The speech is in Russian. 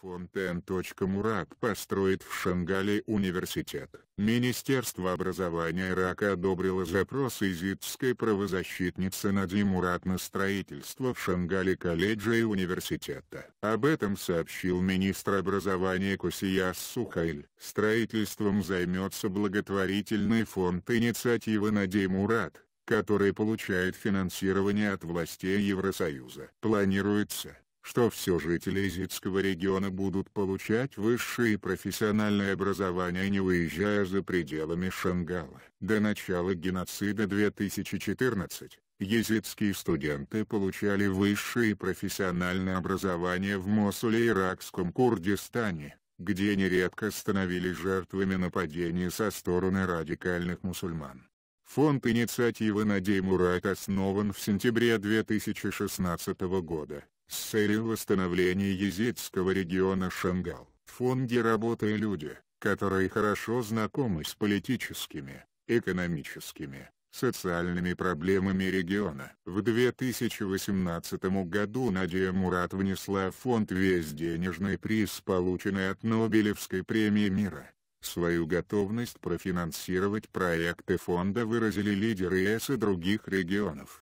Фонтен.Мурат построит в Шангале университет. Министерство образования Ирака одобрило запрос изидской правозащитницы Нади Мурат на строительство в Шангале колледжа и университета. Об этом сообщил министр образования Кусияс Сухайль. Строительством займется благотворительный фонд инициативы Нади Мурат который получает финансирование от властей Евросоюза. Планируется, что все жители Изидского региона будут получать высшее профессиональное образование, не выезжая за пределами Шангала. До начала геноцида 2014 езидские студенты получали высшее профессиональное образование в Мосуле иракском Курдистане, где нередко становились жертвами нападений со стороны радикальных мусульман. Фонд инициативы «Надей Мурат» основан в сентябре 2016 года. С целью восстановления езидского региона Шангал в фонде работали люди, которые хорошо знакомы с политическими, экономическими, социальными проблемами региона. В 2018 году Надия Мурат внесла в фонд весь денежный приз, полученный от Нобелевской премии мира. Свою готовность профинансировать проекты фонда выразили лидеры ЕС и других регионов.